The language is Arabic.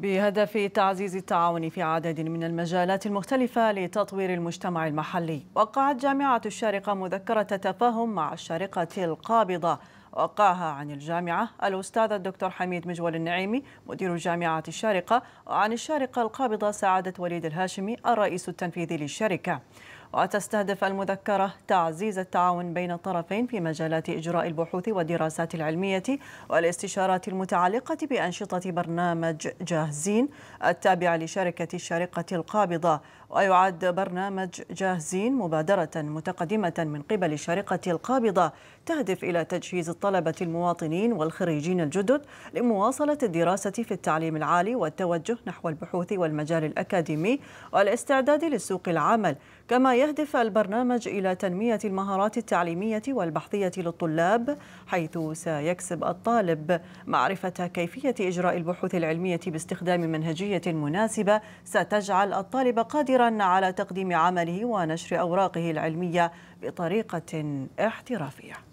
بهدف تعزيز التعاون في عدد من المجالات المختلفة لتطوير المجتمع المحلي وقعت جامعة الشارقة مذكرة تفاهم مع الشارقة القابضة وقعها عن الجامعة الأستاذ الدكتور حميد مجول النعيمي مدير جامعة الشارقة وعن الشارقة القابضة سعادة وليد الهاشمي الرئيس التنفيذي للشركة وتستهدف المذكرة تعزيز التعاون بين الطرفين في مجالات إجراء البحوث والدراسات العلمية والاستشارات المتعلقة بأنشطة برنامج جاهزين التابع لشركة الشارقة القابضة ويعد برنامج جاهزين مبادرة متقدمة من قبل الشارقة القابضة تهدف إلى تجهيز الطلبة المواطنين والخريجين الجدد لمواصلة الدراسة في التعليم العالي والتوجه نحو البحوث والمجال الأكاديمي والاستعداد لسوق العمل كما يهدف البرنامج إلى تنمية المهارات التعليمية والبحثية للطلاب حيث سيكسب الطالب معرفة كيفية إجراء البحوث العلمية باستخدام منهجية مناسبة ستجعل الطالب قادرا على تقديم عمله ونشر أوراقه العلمية بطريقة احترافية